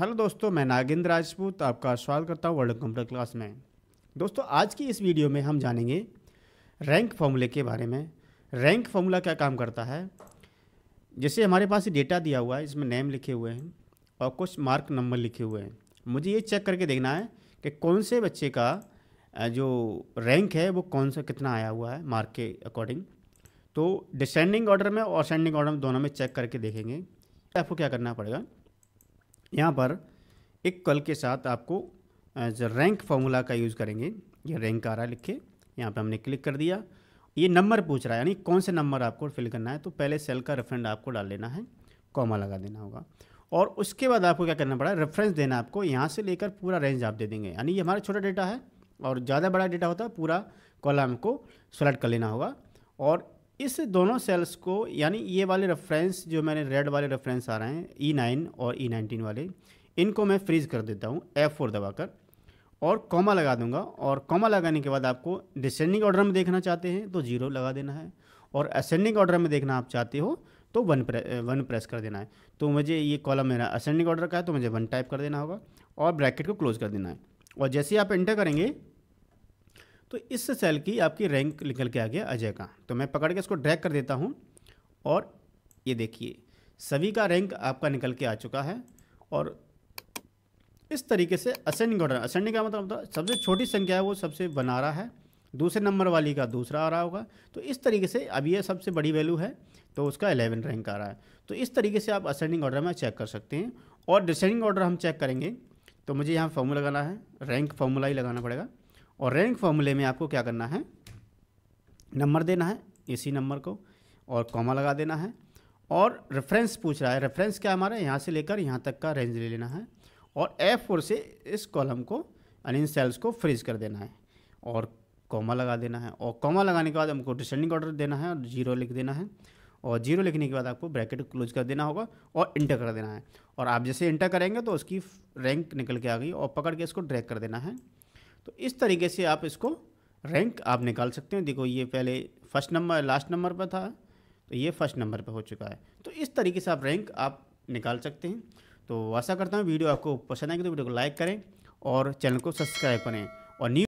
hello दोस्तों मैं नागेंद्र राजपूत आपका स्वागत करता हूँ वर्ल्ड कंप्यूटर क्लास में दोस्तों आज की इस वीडियो में हम जानेंगे रैंक फॉर्मूले के बारे में रैंक फार्मूला क्या काम करता है जैसे हमारे पास डेटा दिया हुआ है इसमें नेम लिखे हुए हैं और कुछ मार्क नंबर लिखे हुए हैं मुझे ये चेक करके देखना है कि कौन से बच्चे का जो रैंक है वो कौन सा कितना आया हुआ है मार्क के अकॉर्डिंग तो डिसेंडिंग ऑर्डर में और असेंडिंग ऑर्डर में दोनों में चेक करके देखेंगे आपको क्या करना पड़ेगा यहाँ पर एक कल के साथ आपको रैंक फार्मूला का यूज़ करेंगे ये रैंक आ रहा है लिखे यहाँ पे हमने क्लिक कर दिया ये नंबर पूछ रहा है यानी कौन से नंबर आपको फिल करना है तो पहले सेल का रेफरेंस आपको डाल लेना है कॉमा लगा देना होगा और उसके बाद आपको क्या करना पड़ा रेफरेंस देना आपको यहाँ से लेकर पूरा रेंज आप दे देंगे यानी ये हमारा छोटा डेटा है और ज़्यादा बड़ा डेटा होता है पूरा कॉलम को सेलेक्ट कर लेना होगा और इस दोनों सेल्स को यानी ये वाले रेफरेंस जो मैंने रेड वाले रेफरेंस आ रहे हैं ई e नाइन और ई e नाइनटीन वाले इनको मैं फ्रीज कर देता हूँ एफ फोर दबा कर और कॉमा लगा दूंगा और कॉमा लगाने के बाद आपको डिसेंडिंग ऑर्डर में देखना चाहते हैं तो ज़ीरो लगा देना है और असेंडिंग ऑर्डर में देखना आप चाहते हो तो वन प्रे वन प्रेस कर देना है तो मुझे ये कॉलम मेरा असेंडिंग ऑर्डर का है तो मुझे वन टाइप कर देना होगा और ब्रैकेट को क्लोज कर देना है और जैसे ही आप इंटर करेंगे तो इस सेल की आपकी रैंक निकल के आ गया अजय का तो मैं पकड़ के इसको ड्रैग कर देता हूँ और ये देखिए सभी का रैंक आपका निकल के आ चुका है और इस तरीके से असेंडिंग ऑर्डर असेंडिंग का मतलब तो सबसे छोटी संख्या है वो सबसे बना रहा है दूसरे नंबर वाली का दूसरा आ रहा होगा तो इस तरीके से अब ये सबसे बड़ी वैल्यू है तो उसका एलेवन रैंक आ रहा है तो इस तरीके से आप असेंडिंग ऑर्डर में चेक कर सकते हैं और डिसेंडिंग ऑर्डर हम चेक करेंगे तो मुझे यहाँ फॉर्मूला लगाना है रैंक फॉर्मूला ही लगाना पड़ेगा और रैंक फॉर्मूले में आपको क्या करना है नंबर देना है इसी नंबर को और कॉमा लगा देना है और रेफरेंस पूछ रहा है रेफरेंस क्या हमारा यहाँ से लेकर यहाँ तक का रेंज ले लेना है और F4 फोर से इस कॉलम को यानी इन सेल्स को फ्रीज कर देना है और कॉमा लगा देना है और कॉमा लगाने के बाद हमको डिसेंडिंग ऑर्डर देना है और जीरो लिख देना है और जीरो लिखने के बाद आपको ब्रैकेट क्लोज कर देना होगा और इंटर कर देना है और आप जैसे इंटर करेंगे तो उसकी रैंक निकल के आ गई और पकड़ के इसको ड्रैक कर देना है तो इस तरीके से आप इसको रैंक आप निकाल सकते हैं देखो ये पहले फर्स्ट नंबर लास्ट नंबर पर था तो ये फर्स्ट नंबर पर हो चुका है तो इस तरीके से आप रैंक आप निकाल सकते हैं तो आशा करता हूँ वीडियो आपको पसंद आएगी तो वीडियो को लाइक करें और चैनल को सब्सक्राइब करें और न्यू